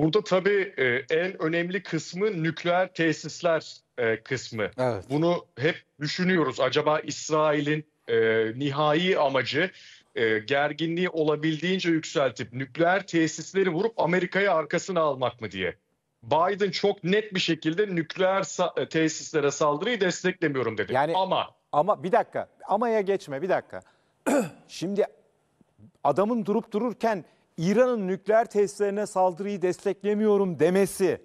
Burada tabii e, en önemli kısmı nükleer tesisler e, kısmı. Evet. Bunu hep düşünüyoruz. Acaba İsrail'in e, nihai amacı gerginliği olabildiğince yükseltip nükleer tesisleri vurup Amerika'yı arkasına almak mı diye. Biden çok net bir şekilde nükleer tesislere saldırıyı desteklemiyorum dedi. Yani, ama ama bir dakika. Ama'ya geçme bir dakika. Şimdi adamın durup dururken İran'ın nükleer tesislerine saldırıyı desteklemiyorum demesi,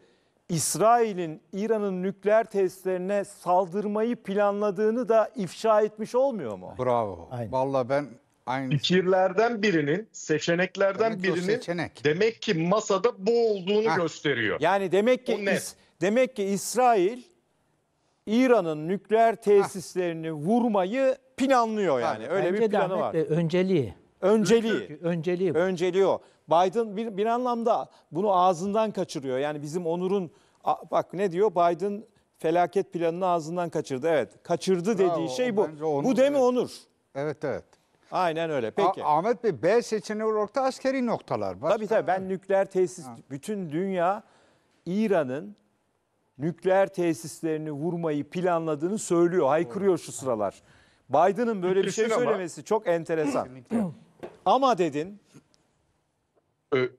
İsrail'in İran'ın nükleer tesislerine saldırmayı planladığını da ifşa etmiş olmuyor mu? Bravo. Aynen. Vallahi ben aynı şey- fikirlerden birinin, seçeneklerden evet, birinin seçenek. demek ki masada bu olduğunu ha. gösteriyor. Yani demek ki is, demek ki İsrail İran'ın nükleer tesislerini ha. vurmayı planlıyor yani. Ha. Öyle bir planı var. Önceliği Önceliği. Çünkü Önceliği Önceliği o. Biden bir, bir anlamda bunu ağzından kaçırıyor. Yani bizim Onur'un bak ne diyor Biden felaket planını ağzından kaçırdı. Evet kaçırdı dediği Bravo, şey bu. Onur, Bu değil mi evet. Onur? Evet evet. Aynen öyle. Peki. A- Ahmet Bey B seçeneği olarak da askeri noktalar. Başka- Tabii tabii ben nükleer tesis bütün dünya İran'ın nükleer tesislerini vurmayı planladığını söylüyor, haykırıyor şu sıralar. Biden'ın böyle bir şey Nüklesin ama. söylemesi çok enteresan. Ama dedin. Ee,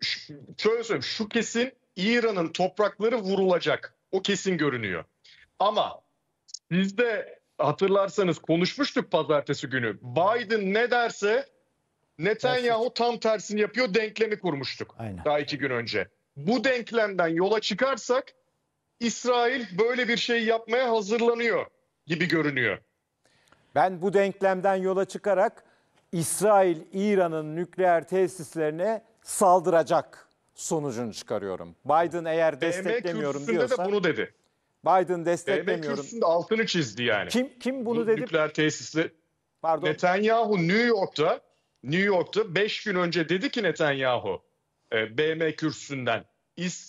şöyle söyleyeyim. Şu kesin İran'ın toprakları vurulacak. O kesin görünüyor. Ama biz de hatırlarsanız konuşmuştuk pazartesi günü. Biden ne derse Netanyahu tam tersini yapıyor denklemi kurmuştuk. Aynen. Daha iki gün önce. Bu denklemden yola çıkarsak İsrail böyle bir şey yapmaya hazırlanıyor gibi görünüyor. Ben bu denklemden yola çıkarak İsrail İran'ın nükleer tesislerine saldıracak sonucunu çıkarıyorum. Biden eğer desteklemiyorum BM diyorsa... de bunu dedi. Biden desteklemiyorum. BM kürsüsünde altını çizdi yani. Kim kim bunu dedi? Nükleer tesisli. Pardon. Netanyahu New York'ta New York'ta 5 gün önce dedi ki Netanyahu e, BM kürsüsünden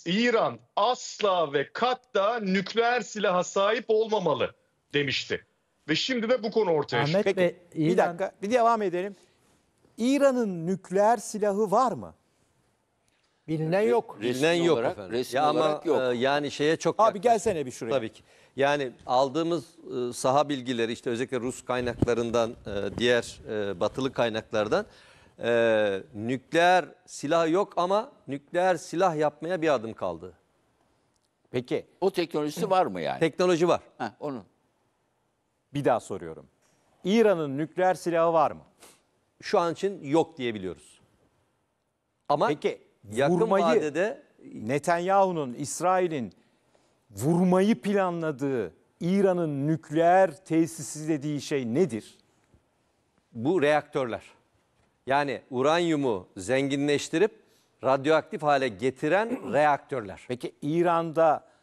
İran asla ve katta nükleer silaha sahip olmamalı demişti. Ve şimdi de bu konu ortaya Ahmet çıkıyor. İran... bir dakika bir devam edelim. İran'ın nükleer silahı var mı? Bilinen yok. Bilinen yok olarak, efendim. Resmi ya ama yok. E, yani şeye çok Abi yaklaşık. gelsene bir şuraya. Tabii ki. Yani aldığımız e, saha bilgileri işte özellikle Rus kaynaklarından, e, diğer e, batılı kaynaklardan e, nükleer silah yok ama nükleer silah yapmaya bir adım kaldı. Peki. O teknolojisi var mı yani? Teknoloji var. Ha, onu. Bir daha soruyorum. İran'ın nükleer silahı var mı? Şu an için yok diyebiliyoruz. Ama Peki yakın vurmayı, vadede Netanyahu'nun, İsrail'in vurmayı planladığı İran'ın nükleer tesisi dediği şey nedir? Bu reaktörler. Yani uranyumu zenginleştirip radyoaktif hale getiren reaktörler. Peki İran'da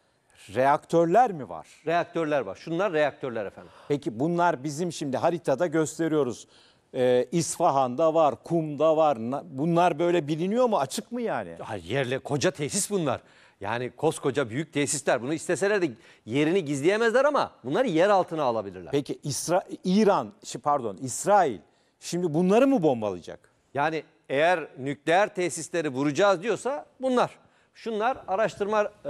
Reaktörler mi var? Reaktörler var. Şunlar reaktörler efendim. Peki bunlar bizim şimdi haritada gösteriyoruz. Ee, İsfahan'da var, Kum'da var. Bunlar böyle biliniyor mu? Açık mı yani? Ya yerle koca tesis bunlar. Yani koskoca büyük tesisler bunu isteseler de yerini gizleyemezler ama bunları yer altına alabilirler. Peki İsra İran, pardon İsrail şimdi bunları mı bombalayacak? Yani eğer nükleer tesisleri vuracağız diyorsa bunlar. Şunlar araştırma e,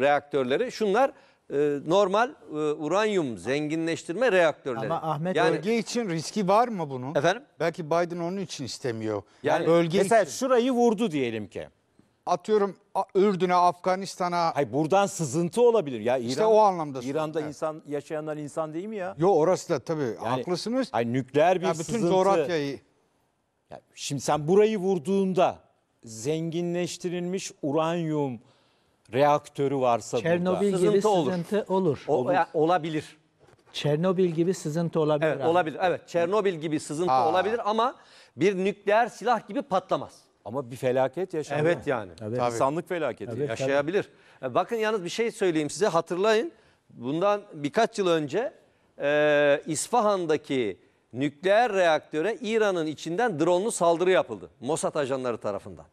reaktörleri. Şunlar e, normal e, uranyum zenginleştirme reaktörleri. Ama Ahmet yani, bölge için riski var mı bunun? Efendim? Belki Biden onun için istemiyor. Yani bölge mesela için. şurayı vurdu diyelim ki. Atıyorum Ürdün'e, Afganistan'a. Hayır buradan sızıntı olabilir. Ya İran, işte o anlamda. İran'da yani. insan yaşayanlar insan değil mi ya? Yo orası da tabii yani, haklısınız. Hayır nükleer bir ya bütün sızıntı. Bütün coğrafyayı. Yani şimdi sen burayı vurduğunda zenginleştirilmiş uranyum reaktörü varsa Çernobil burada. gibi Sızıntı olur. olur. O, yani olabilir. Çernobil gibi sızıntı olabilir. Evet, olabilir. Evet, Çernobil gibi sızıntı Aa. olabilir ama bir nükleer silah gibi patlamaz. Ama bir felaket yaşanır. Evet yani. Tabii. İnsanlık felaketi Tabii, yaşayabilir. E, bakın yalnız bir şey söyleyeyim size hatırlayın. Bundan birkaç yıl önce e, İsfahan'daki nükleer reaktöre İran'ın içinden dronlu saldırı yapıldı. Mossad ajanları tarafından.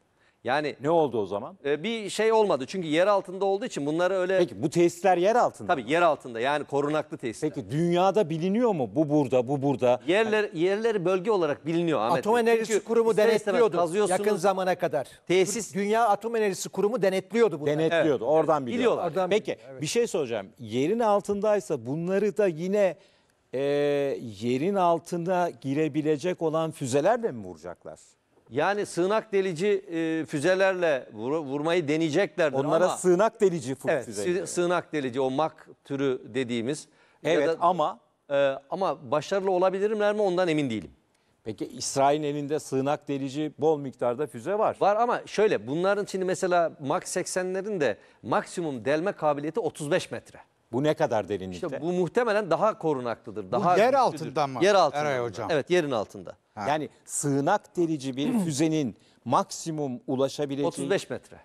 Yani Ne oldu o zaman? e, bir şey olmadı çünkü yer altında olduğu için bunları öyle Peki bu tesisler yer altında. tabii yer altında yani korunaklı tesisler. Peki dünyada biliniyor mu? Bu burada, bu burada. Yerler yerleri bölge olarak biliniyor Ahmet. Atom Enerjisi Çünkü Kurumu denetliyordu yakın zamana kadar. Tesis- Dünya Atom Enerjisi Kurumu denetliyordu bunu. Denetliyordu. Oradan biliyorlar. biliyorlar. Oradan Peki biliyor, bir şey soracağım. Yerin altındaysa bunları da yine e, yerin altına girebilecek olan füzelerle mi vuracaklar? Yani sığınak delici e, füzelerle vur, vurmayı deneyeceklerdir Onlara ama... sığınak delici evet, sığınak delici o mak türü dediğimiz. Evet da, ama... E, ama başarılı olabilirler mi ondan emin değilim. Peki İsrail'in elinde sığınak delici bol miktarda füze var. Var ama şöyle bunların şimdi mesela MAK 80'lerin de maksimum delme kabiliyeti 35 metre. Bu ne kadar derinlikte? İşte bu muhtemelen daha korunaklıdır. Daha yer güçlüdür. altında mı? Yer altında. Eray hocam. Evet yerin altında. Ha. Yani sığınak delici bir füzenin maksimum ulaşabileceği... 35 metre.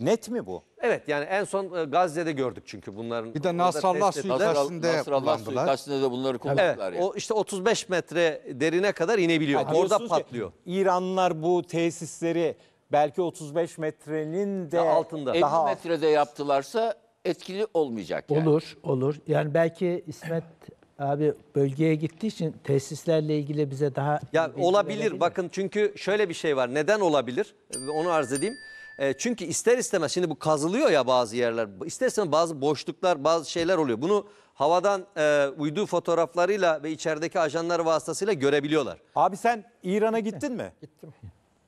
Net mi bu? Evet yani en son e, Gazze'de gördük çünkü bunların... Bir de Nasrallah suikastinde kullandılar. Nasrallah da bunları kullandılar. Evet yani. o işte 35 metre derine kadar inebiliyor. Yani Orada patlıyor. İranlılar bu tesisleri belki 35 metrenin de... Ya altında. 50 daha... metrede yaptılarsa etkili olmayacak yani. Olur, olur. Yani belki İsmet abi bölgeye gittiği için tesislerle ilgili bize daha... Ya bilgi olabilir bakın çünkü şöyle bir şey var. Neden olabilir? Ee, onu arz edeyim. Ee, çünkü ister istemez şimdi bu kazılıyor ya bazı yerler. İster istemez bazı boşluklar, bazı şeyler oluyor. Bunu havadan e, uydu fotoğraflarıyla ve içerideki ajanlar vasıtasıyla görebiliyorlar. Abi sen İran'a gittin mi? Gittim.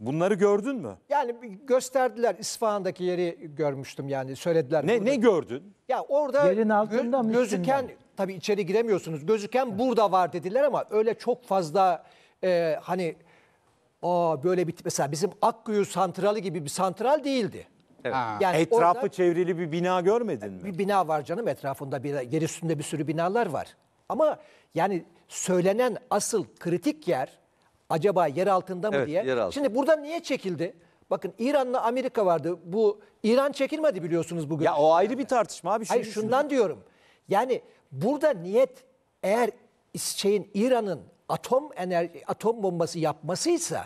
Bunları gördün mü? Yani gösterdiler İsfahan'daki yeri görmüştüm yani söylediler. Ne, ne gördün? Ya orada Yerin altında gö- gözüken üstünde? tabii içeri giremiyorsunuz. Gözüken burada var dediler ama öyle çok fazla e, hani o böyle bir mesela bizim Akkuyu santrali gibi bir santral değildi. Ha. Yani Etrafı orada çevrili bir bina görmedin mi? bir bina var canım etrafında bir yer üstünde bir sürü binalar var. Ama yani söylenen asıl kritik yer acaba yer altında mı Evet, diye. yer altında. Şimdi burada niye çekildi? Bakın İran'la Amerika vardı. Bu İran çekilmedi biliyorsunuz bugün. Ya o ayrı bir tartışma abi. şunu Hayır düşünün. şundan diyorum. Yani burada niyet eğer is- şeyin İran'ın atom enerji atom bombası yapmasıysa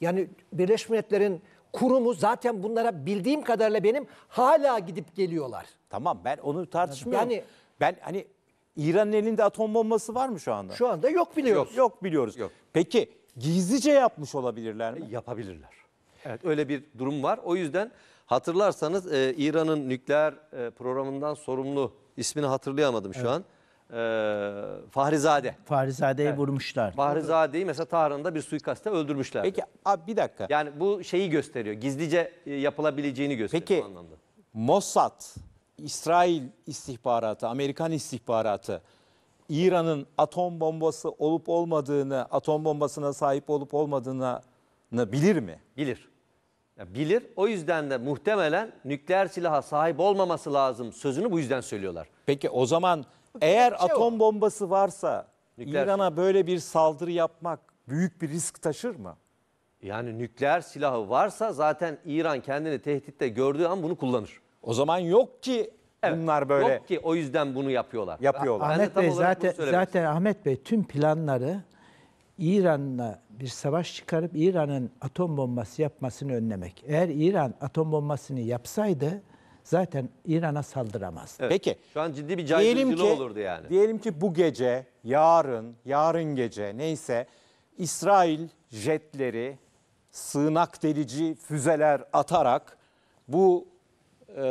yani Birleşmiş Milletler'in kurumu zaten bunlara bildiğim kadarıyla benim hala gidip geliyorlar. Tamam ben onu tartışmıyorum. Yani- ben hani İran'ın elinde atom bombası var mı şu anda? Şu anda yok biliyoruz. Yok, biliyoruz. Yok. Peki gizlice yapmış olabilirler mi? Yapabilirler. Evet öyle bir durum var. O yüzden hatırlarsanız e, İran'ın nükleer e, programından sorumlu ismini hatırlayamadım şu evet. an. E, Fahrizade. Fahrizade'yi evet. vurmuşlar. Fahrizade'yi mesela Tahran'da bir suikaste öldürmüşler. Peki abi bir dakika. Yani bu şeyi gösteriyor. Gizlice e, yapılabileceğini gösteriyor Peki, bu anlamda. Mossad, İsrail istihbaratı, Amerikan istihbaratı İran'ın atom bombası olup olmadığını, atom bombasına sahip olup olmadığını bilir mi? Bilir. Ya bilir. O yüzden de muhtemelen nükleer silaha sahip olmaması lazım sözünü bu yüzden söylüyorlar. Peki o zaman eğer şey atom o. bombası varsa nükleer... İran'a böyle bir saldırı yapmak büyük bir risk taşır mı? Yani nükleer silahı varsa zaten İran kendini tehditte gördüğü an bunu kullanır. O zaman yok ki Evet. Bunlar böyle Yok ki o yüzden bunu yapıyorlar. yapıyorlar. Ahmet Bey zaten zaten Ahmet Bey tüm planları İran'la bir savaş çıkarıp İran'ın atom bombası yapmasını önlemek. Eğer İran atom bombasını yapsaydı zaten İran'a saldıramazdı. Peki. Şu an ciddi bir diyelim ki caydırıcılığı olurdu yani. Diyelim ki bu gece, yarın, yarın gece neyse İsrail jetleri sığınak delici füzeler atarak bu e,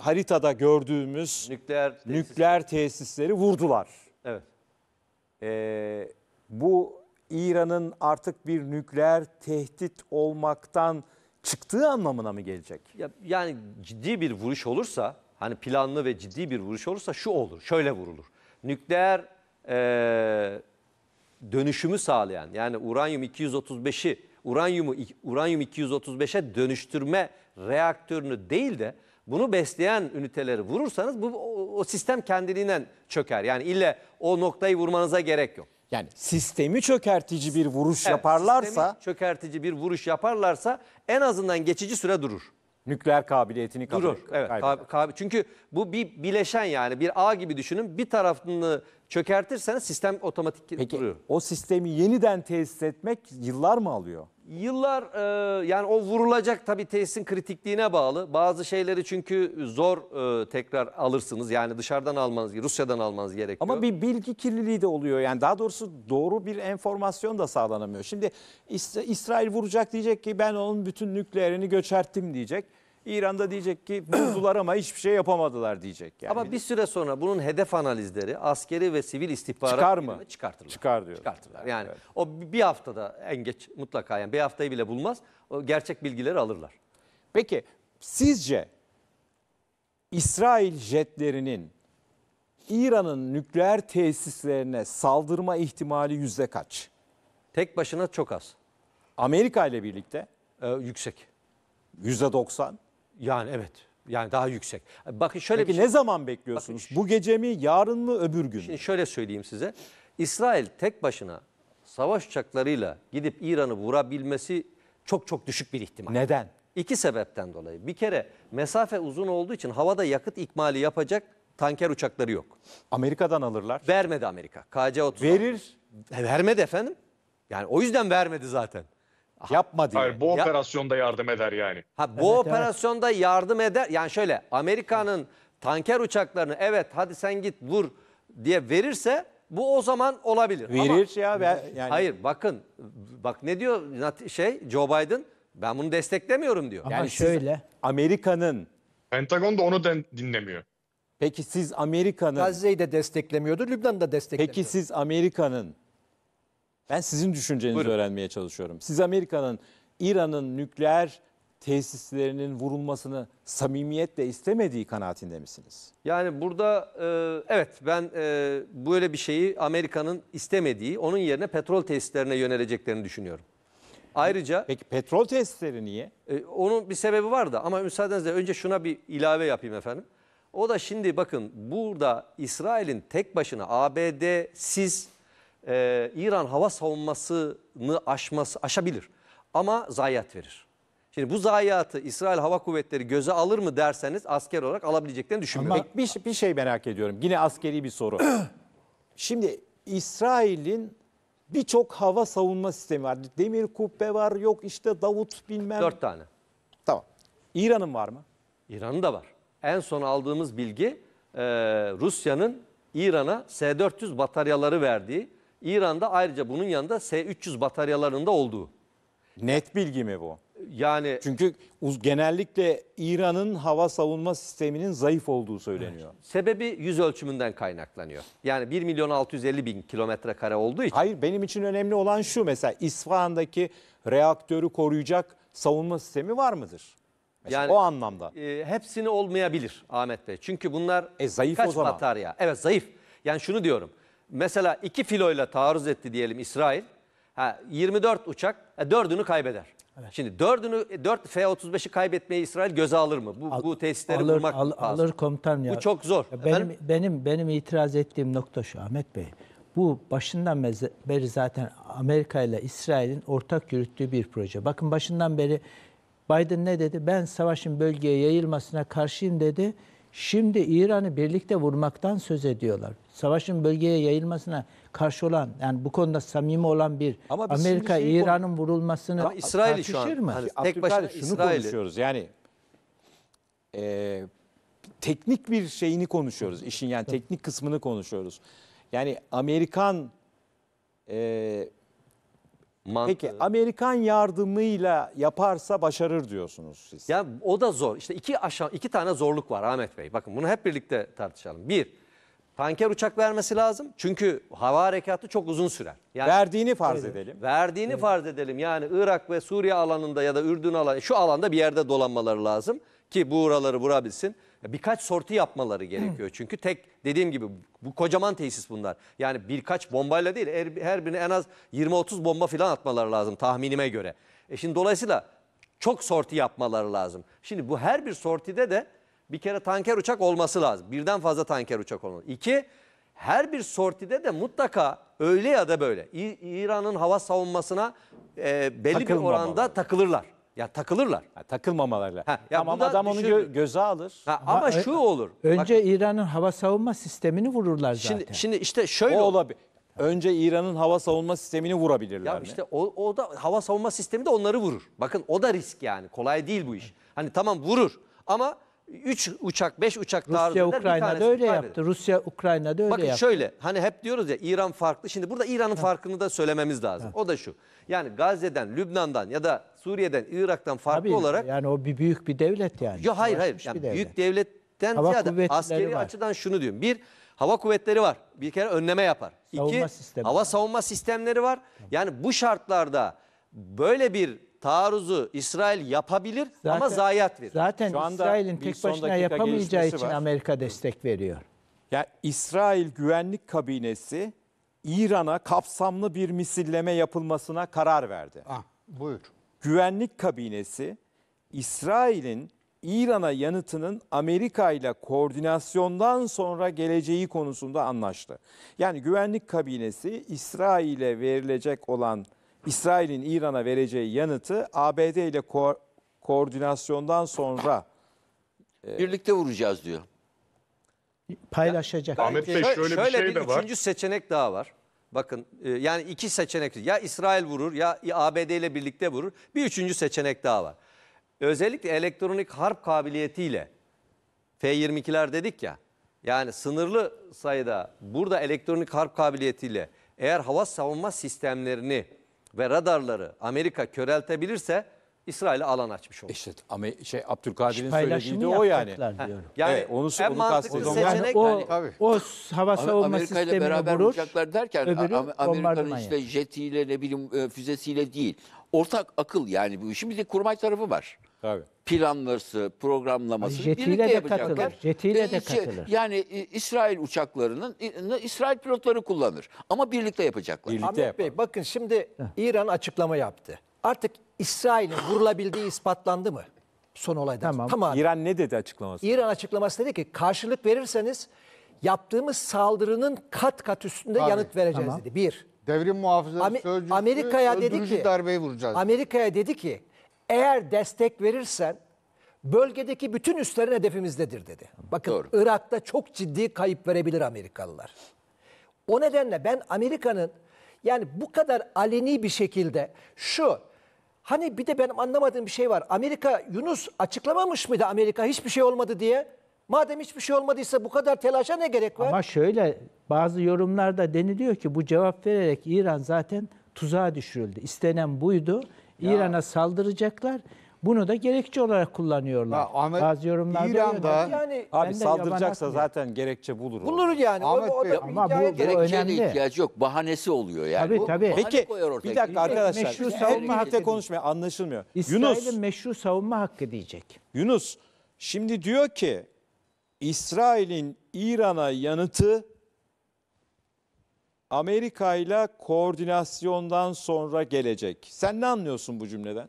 haritada gördüğümüz nükleer, tesis. nükleer tesisleri vurdular. Evet. E, bu İran'ın artık bir nükleer tehdit olmaktan çıktığı anlamına mı gelecek? Ya, yani ciddi bir vuruş olursa, hani planlı ve ciddi bir vuruş olursa şu olur, şöyle vurulur. Nükleer e, dönüşümü sağlayan, yani uranyum 235'i, uranyumu uranyum 235'e dönüştürme reaktörünü değil de bunu besleyen üniteleri vurursanız bu o, o sistem kendiliğinden çöker. Yani ille o noktayı vurmanıza gerek yok. Yani sistemi çökertici bir vuruş Evet, yaparlarsa sistemi çökertici bir vuruş yaparlarsa en azından geçici süre durur. nükleer kabiliyetini Durur. Evet. kab- kab- çünkü bu bir bileşen yani bir ağ gibi düşünün. Bir tarafını Çökertirseniz sistem otomatik Peki duruyor. o sistemi yeniden tesis etmek yıllar mı alıyor? Yıllar e, yani o vurulacak tabii tesisin kritikliğine bağlı. Bazı şeyleri çünkü zor e, tekrar alırsınız. Yani dışarıdan almanız, Rusya'dan almanız gerekiyor. Ama bir bilgi kirliliği de oluyor. Yani daha doğrusu doğru bir enformasyon da sağlanamıyor. Şimdi İsrail vuracak diyecek ki ben onun bütün nükleerini göçerttim diyecek. İran'da diyecek ki buldular ama hiçbir şey yapamadılar diyecek. Yani. Ama bir süre sonra bunun hedef analizleri askeri ve sivil istihbarat Çıkar mı? çıkartırlar. Çıkar diyor. Çıkartırlar. Yani evet. o bir haftada en geç mutlaka yani bir haftayı bile bulmaz. O gerçek bilgileri alırlar. Peki sizce İsrail jetlerinin İran'ın nükleer tesislerine saldırma ihtimali yüzde kaç? Tek başına çok az. Amerika ile birlikte? Ee, yüksek. Yüzde doksan. Yani evet. Yani daha yüksek. Bakın şöyle Peki bir şey. ne zaman bekliyorsunuz? Bakın, Bu gece mi, yarın mı, öbür gün mü? Şimdi şöyle söyleyeyim size. İsrail tek başına savaş uçaklarıyla gidip İran'ı vurabilmesi çok çok düşük bir ihtimal. Neden? İki sebepten dolayı. Bir kere mesafe uzun olduğu için havada yakıt ikmali yapacak tanker uçakları yok. Amerika'dan alırlar. Vermedi Amerika. KC-30. Verir. Vermedi efendim. Yani o yüzden vermedi zaten. Ah, yapma diye. Hayır bu operasyonda yardım eder yani. Ha, bu operasyonda yardım eder. Yani şöyle Amerika'nın tanker uçaklarını evet hadi sen git vur diye verirse bu o zaman olabilir. Ama- Verir ya. Ben, yani hayır bakın bak ne diyor şey Joe Biden ben bunu desteklemiyorum diyor. Yani siz- şöyle. Amerika'nın Pentagon da onu dinlemiyor. peki siz Amerika'nın Gazze'yi de desteklemiyordu, Lübnan'ı desteklemiyordu. peki siz Amerika'nın ben sizin düşüncenizi Buyurun. öğrenmeye çalışıyorum. Siz Amerika'nın İran'ın nükleer tesislerinin vurulmasını samimiyetle istemediği kanaatinde misiniz? Yani burada e, evet ben e, böyle bir şeyi Amerika'nın istemediği, onun yerine petrol tesislerine yöneleceklerini düşünüyorum. Ayrıca Peki petrol tesisleri niye? E, onun bir sebebi var da ama müsaadenizle önce şuna bir ilave yapayım efendim. O da şimdi bakın burada İsrail'in tek başına ABD siz e, İran hava savunmasını aşması, aşabilir ama zayiat verir. Şimdi bu zayiatı İsrail Hava Kuvvetleri göze alır mı derseniz asker olarak alabileceklerini düşünmüyorum. Ama bir, bir şey merak ediyorum. Yine askeri bir soru. Şimdi İsrail'in birçok hava savunma sistemi var. Demir kubbe var, yok işte Davut bilmem. Dört tane. Tamam. İran'ın var mı? İran'ın da var. En son aldığımız bilgi e, Rusya'nın İran'a S-400 bataryaları verdiği İran'da ayrıca bunun yanında S-300 bataryalarında olduğu. Net bilgi mi bu? Yani Çünkü genellikle İran'ın hava savunma sisteminin zayıf olduğu söyleniyor. sebebi yüz ölçümünden kaynaklanıyor. Yani 1 milyon 650 bin kilometre kare olduğu için Hayır benim için önemli olan şu mesela İsfahan'daki reaktörü koruyacak savunma sistemi var mıdır? Mesela Yani- o anlamda. e, hepsini olmayabilir Ahmet Bey. Çünkü bunlar E, zayıf o kaç zaman. batarya? Evet zayıf. Yani şunu diyorum mesela iki filoyla taarruz etti diyelim İsrail. Ha, 24 uçak e, dördünü kaybeder. Evet. Şimdi dördünü 4 F-35'i kaybetmeyi İsrail göze alır mı? Bu, Al- bu tesisleri alır, bulmak al- lazım. Alır komutan ya. Bu çok zor. Ya benim, benim benim itiraz ettiğim nokta şu Ahmet Bey. Bu başından beri zaten Amerika ile İsrail'in ortak yürüttüğü bir proje. Bakın başından beri Biden ne dedi? Ben savaşın bölgeye yayılmasına karşıyım dedi. Şimdi İran'ı birlikte vurmaktan söz ediyorlar. Savaşın bölgeye yayılmasına karşı olan yani bu konuda samimi olan bir Ama Amerika şey İran'ın vurulmasını Ama İsrail'i şu an mı? Hani tek başına şunu İsrail'i. konuşuyoruz. Yani e, teknik bir şeyini konuşuyoruz. işin yani teknik kısmını konuşuyoruz. Yani Amerikan e, Mantığı. Peki Amerikan yardımıyla yaparsa başarır diyorsunuz siz. Ya o da zor. İşte iki aşağı iki tane zorluk var Ahmet Bey. Bakın bunu hep birlikte tartışalım. Bir, tanker uçak vermesi lazım. Çünkü hava harekatı çok uzun sürer. Yani verdiğini farz evet. edelim. Verdiğini evet. farz edelim. Yani Irak ve Suriye alanında ya da Ürdün alanı şu alanda bir yerde dolanmaları lazım ki bu buraları vurabilsin birkaç sortu yapmaları gerekiyor. Çünkü tek dediğim gibi bu kocaman tesis bunlar. Yani birkaç bombayla değil her, her birine en az 20-30 bomba falan atmaları lazım tahminime göre. E şimdi dolayısıyla çok sorti yapmaları lazım. Şimdi bu her bir sortide de bir kere tanker uçak olması lazım. Birden fazla tanker uçak olmalı. İki, her bir sortide de mutlaka öyle ya da böyle İran'ın hava savunmasına e, belli bir oranda takılırlar. Ya takılırlar. Ha, takılmamaları. Ha, ya tamam bu da adam onu gö- göze alır. Ha, ama Ha, şu olur. Önce İran'ın hava savunma sistemini vururlar zaten. şimdi, şimdi işte şöyle olabilir. Önce İran'ın hava savunma sistemini vurabilirler Ya mi? işte o, o da hava savunma sistemi de onları vurur. Bakın o da risk yani. Kolay değil bu iş. Hani tamam vurur ama 3 uçak, 5 uçak daha Rusya Ukrayna'da öyle yaptı. Eder. Rusya Ukrayna'da öyle Bakın yaptı. Bakın şöyle hani hep diyoruz ya İran farklı. Şimdi burada İran'ın farkını da söylememiz lazım. Ha. O da şu. Yani Gazze'den, Lübnan'dan ya da Suriye'den, Irak'tan farklı Tabii, olarak. Yani o bir büyük bir devlet yani. Yo, hayır hayır. Yani devlet. Büyük devletten Hava ziyade askeri var. açıdan şunu diyorum. Bir, hava kuvvetleri var. Bir kere önleme yapar. Savunma İki, sistemi. hava savunma sistemleri var. Tamam. Yani bu şartlarda böyle bir taarruzu İsrail yapabilir zaten, ama zayiat verir. Zaten İsrail'in tek başına yapamayacağı için var. Amerika destek veriyor. Ya yani İsrail Güvenlik Kabinesi İran'a kapsamlı bir misilleme yapılmasına karar verdi. Ah, buyur. Güvenlik Kabinesi İsrail'in İran'a yanıtının Amerika ile koordinasyondan sonra geleceği konusunda anlaştı. Yani Güvenlik Kabinesi İsrail'e verilecek olan İsrail'in İran'a vereceği yanıtı ABD ile ko- koordinasyondan sonra e, Birlikte vuracağız diyor. Paylaşacak. Ahmet Bey şöyle, bir şey de var. üçüncü seçenek daha var. Bakın e, yani iki seçenek ya İsrail vurur ya ABD ile birlikte vurur. Bir üçüncü seçenek daha var. Özellikle elektronik harp kabiliyetiyle F-22'ler dedik ya. Yani sınırlı sayıda burada elektronik harp kabiliyetiyle eğer hava savunma sistemlerini ve radarları Amerika köreltebilirse İsrail'e alan açmış olur. İşte ama şey Abdülkadir'in söylediği de o yani. Yani Evet, onu- en onu mantıklı kastediyorum. Yani o, Tabii. o hava savunma Amerika ile beraber vurur. uçaklar derken Amerika'nın işte jetiyle ne bileyim e, füzesiyle değil ortak akıl yani bu işin bir de kurmay tarafı var. Tabii. Planlarısı, programlaması Jetiyle birlikte de yapacaklar. katılır, jetiyle de katılır. Yani e, İsrail uçaklarının İsrail pilotları kullanır ama birlikte yapacaklar. Birlikte Ahmet Bey bakın şimdi İran açıklama yaptı. Artık İsrail'in vurulabildiği ispatlandı mı? Son olaydan. Tamam. Tamam. İran ne dedi açıklaması? İran açıklaması dedi ki karşılık verirseniz yaptığımız saldırının kat kat üstünde Abi, yanıt vereceğiz tamam. dedi. Bir. Devrim muhafızları Am sözcüsü, Amerika'ya dedi ki darbeyi vuracağız. Amerika'ya dedi ki eğer destek verirsen bölgedeki bütün üslerin hedefimizdedir dedi. Bakın Doğru. Irak'ta çok ciddi kayıp verebilir Amerikalılar. O nedenle ben Amerika'nın yani bu kadar aleni bir şekilde şu hani bir de benim anlamadığım bir şey var. Amerika Yunus açıklamamış mıydı Amerika hiçbir şey olmadı diye? Madem hiçbir şey olmadıysa bu kadar telaşa ne gerek var? Ama şöyle bazı yorumlarda deniliyor ki bu cevap vererek İran zaten tuzağa düşürüldü. İstenen buydu. İran'a saldıracaklar. Bunu da gerekçe olarak kullanıyorlar. Ha, Ahmet, bazı yorumlarda İran'da yani Abi saldıracaksa zaten gerekçe bulur. o. bulur yani. Ahmet Bey, bir ama bu- bu- gerek. Gerekçeyle ihtiyacı yok. Bahanesi oluyor yani. Tabii, tabii. bahane Peki bir dakika arkadaşlar. Meşru savunma Hep birlikte hakkı konuşmaya anlaşılmıyor. İsrail'in Yunus meşru savunma hakkı diyecek. Yunus şimdi diyor ki İsrail'in İran'a yanıtı Amerika ile koordinasyondan sonra gelecek. Sen ne anlıyorsun bu cümleden?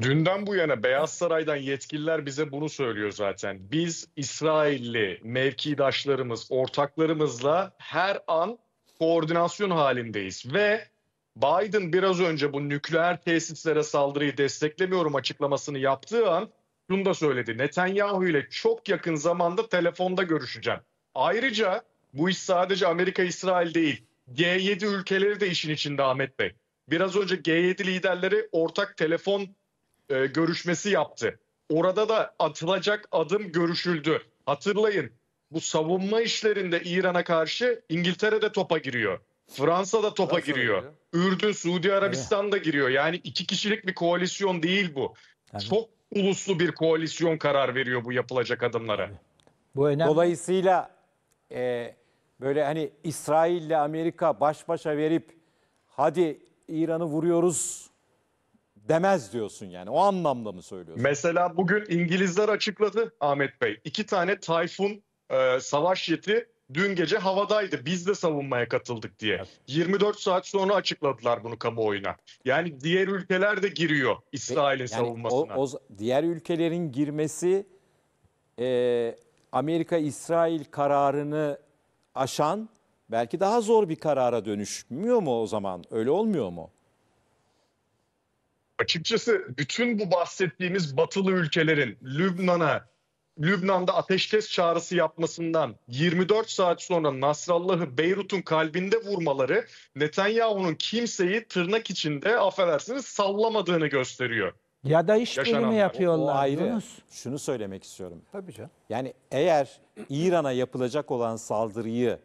Dünden bu yana Beyaz Saray'dan yetkililer bize bunu söylüyor zaten. Biz İsrailli mevkidaşlarımız, ortaklarımızla her an koordinasyon halindeyiz ve Biden biraz önce bu nükleer tesislere saldırıyı desteklemiyorum açıklamasını yaptığı an şunu da söyledi. Netanyahu ile çok yakın zamanda telefonda görüşeceğim. Ayrıca bu iş sadece Amerika-İsrail değil. G7 ülkeleri de işin içinde Ahmet Bey. Biraz önce G7 liderleri ortak telefon e, görüşmesi yaptı. Orada da atılacak adım görüşüldü. Hatırlayın bu savunma işlerinde İran'a karşı İngiltere de topa giriyor. Fransa da topa Fransa giriyor. giriyor. Ürdün, Suudi Arabistan da giriyor. Yani iki kişilik bir koalisyon değil bu. Yani. Çok uluslu bir koalisyon karar veriyor bu yapılacak adımlara. Bu önemli. Dolayısıyla e, böyle hani İsrail ile Amerika baş başa verip hadi İran'ı vuruyoruz demez diyorsun yani. O anlamda mı söylüyorsun? Mesela bugün İngilizler açıkladı Ahmet Bey. iki tane Tayfun e, savaş yeti dün gece havadaydı biz de savunmaya katıldık diye. 24 saat sonra açıkladılar bunu kamuoyuna. Yani diğer ülkeler de giriyor İsrail'in e, yani savunmasına. O, o, diğer ülkelerin girmesi e, Amerika-İsrail kararını aşan belki daha zor bir karara dönüşmüyor mu o zaman? Öyle olmuyor mu? Açıkçası bütün bu bahsettiğimiz batılı ülkelerin Lübnan'a, Lübnan'da ateşkes çağrısı yapmasından 24 saat sonra Nasrallah'ı Beyrut'un kalbinde vurmaları Netanyahu'nun kimseyi tırnak içinde affedersiniz sallamadığını gösteriyor. Ya da iş bölümü yapıyorlar. O ayrı. Şunu söylemek istiyorum. Tabii canım. Yani eğer İran'a yapılacak olan saldırıyı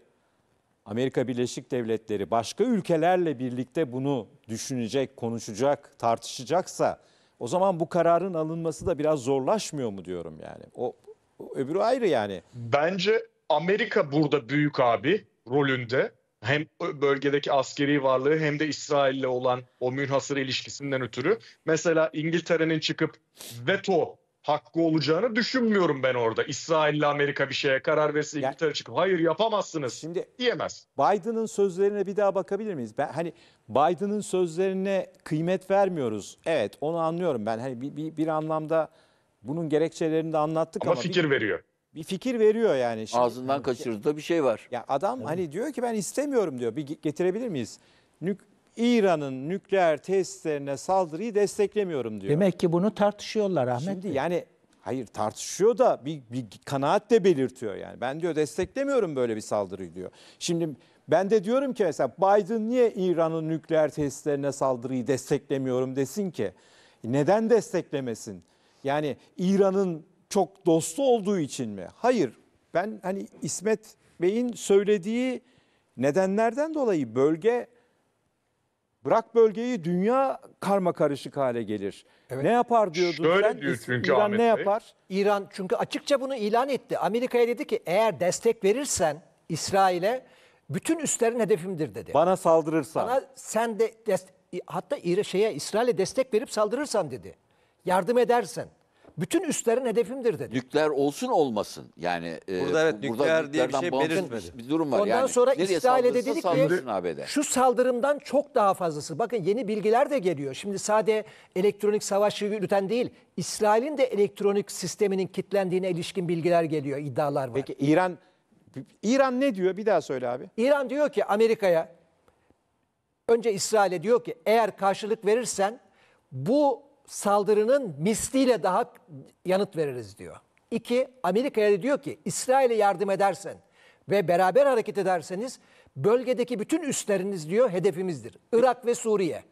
Amerika Birleşik Devletleri başka ülkelerle birlikte bunu düşünecek, konuşacak, tartışacaksa o zaman bu kararın alınması da biraz zorlaşmıyor mu diyorum yani. O, o öbürü ayrı yani. Bence Amerika burada büyük abi rolünde. Hem bölgedeki askeri varlığı hem de İsrail'le olan o münhasır ilişkisinden ötürü. Mesela İngiltere'nin çıkıp veto hakkı olacağını düşünmüyorum ben orada. İsrail ile Amerika bir şeye karar verse yani, çıkıp hayır yapamazsınız şimdi, diyemez. Biden'ın sözlerine bir daha bakabilir miyiz? Ben hani Biden'ın sözlerine kıymet vermiyoruz. Evet onu anlıyorum ben. Hani bir, bir, bir anlamda bunun gerekçelerini de anlattık ama, ama fikir bir, veriyor. Bir fikir veriyor yani. Şimdi, Ağzından yani, kaçırdığı bir şey var. Ya adam evet. hani diyor ki ben istemiyorum diyor. Bir getirebilir miyiz? Nük İran'ın nükleer tesislerine saldırıyı desteklemiyorum diyor. Demek ki bunu tartışıyorlar Ahmet Şimdi Bey. yani hayır tartışıyor da bir, bir kanaat de belirtiyor yani. Ben diyor desteklemiyorum böyle bir saldırıyı diyor. Şimdi ben de diyorum ki mesela Biden niye İran'ın nükleer tesislerine saldırıyı desteklemiyorum desin ki? Neden desteklemesin? Yani İran'ın çok dostu olduğu için mi? Hayır. Ben hani İsmet Bey'in söylediği nedenlerden dolayı bölge Bırak bölgeyi dünya karma karışık hale gelir. Evet. Ne yapar diyordun Şöyle sen? Diyor çünkü İran Ahmet ne Bey. yapar? İran çünkü açıkça bunu ilan etti. Amerika'ya dedi ki eğer destek verirsen İsrail'e bütün üstlerin hedefimdir dedi. Bana saldırırsan. Bana sen de hatta şeye İsrail'e destek verip saldırırsan dedi. Yardım edersen bütün üstlerin hedefimdir dedi. Nükleer olsun olmasın. Yani e, Burada evet, nükleer diye bir şey bağımsız belirtmedi. Bir durum var Ondan yani. sonra nereye İsrail'e saldırırsa dedik ki ABD. şu saldırımdan çok daha fazlası. Bakın yeni bilgiler de geliyor. Şimdi sade elektronik savaş yürüten değil, İsrail'in de elektronik sisteminin kitlendiğine ilişkin bilgiler geliyor, iddialar var. Peki İran İran ne diyor? Bir daha söyle abi. İran diyor ki Amerika'ya önce İsrail'e diyor ki eğer karşılık verirsen bu saldırının misliyle daha yanıt veririz diyor. İki, Amerika'ya diyor ki İsrail'e yardım edersen ve beraber hareket ederseniz bölgedeki bütün üstleriniz diyor hedefimizdir. Irak ve Suriye.